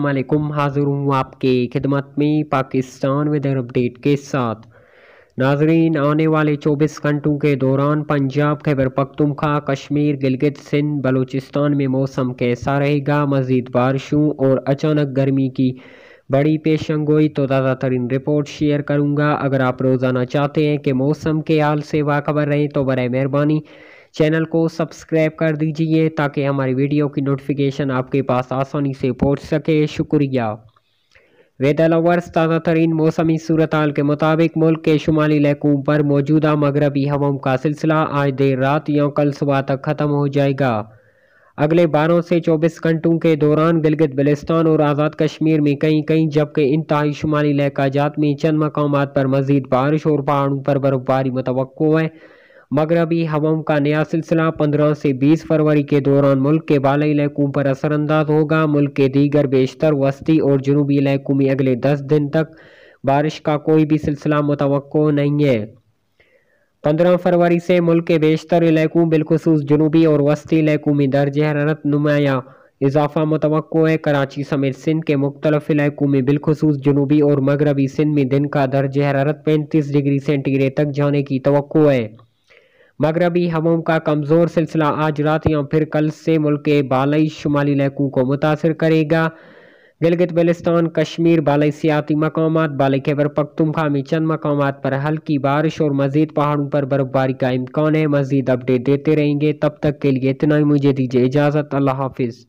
वालेकुम हाज़िर हूँ आपके खिदमत में पाकिस्तान वेदर अपडेट के साथ नाजरीन आने वाले 24 घंटों के दौरान पंजाब खैबर पख्तुनख्वा कश्मीर गिलगित सिंध बलूचिस्तान में मौसम कैसा रहेगा मज़ीद बारिशों और अचानक गर्मी की बड़ी पेशन गोई तो ताज़ा तरीन रिपोर्ट शेयर करूँगा अगर आप रोज़ाना चाहते हैं कि मौसम के हाल से वाखबर रहें तो बर मेहरबानी चैनल को सब्सक्राइब कर दीजिए ताकि हमारी वीडियो की नोटिफिकेशन आपके पास आसानी से पहुंच सके शुक्रिया वेदर लवर्स ताज़ा तरीन मौसमी सूरत के मुताबिक मुल्क के शुमाली इलाकों पर मौजूदा मगरबी हवाओं का सिलसिला आज देर रात या कल सुबह तक ख़त्म हो जाएगा अगले 12 से 24 घंटों के दौरान गिलगित बलिस्तान और आज़ाद कश्मीर में कहीं कहीं जबकि इंतहाई शुमाली जात में चंद मकाम पर मजीद बारिश और पहाड़ों पर बर्फबारी मुतव है मगरबी हवाओं का नया सिलसिला पंद्रह से बीस फरवरी के दौरान मुल्क के बाल इलाकों पर असरअंदाज होगा मुल्क के दीगर बेशतर वस्ती और जनूबी इलाकों में अगले दस दिन तक बारिश का कोई भी सिलसिला मुतव नहीं है पंद्रह फरवरी से मुल्क के बेशतर इलाकों बिलखसूस जनूबी और वस्ती इलाकों में दर्ज हरारत नुमाया इजाफा मुतव है कराची समेत सिंध के मुख्तलिफ इलाकों में बिलखसूस जनूबी और मगरबी सिंध में दिन का दर्ज हरारत पैंतीस डिग्री सेंटीग्रेड तक जाने की तो है मगरबी हवाओं का कमज़ोर सिलसिला आज रात या फिर कल से मुल्क के बालई शुमाली इलाकों को मुतासर करेगा गिलगित बलिस्तान कश्मीर बालई सियाती मकाम बालई खैबर पखतुमखा में चंद मकाम पर हल्की बारिश और मज़ीद पहाड़ों पर बर्फबारी का इम्कान है मज़ीद अपडेट देते रहेंगे तब तक के लिए इतना ही मुझे दीजिए इजाज़त अल्लाह हाफिज़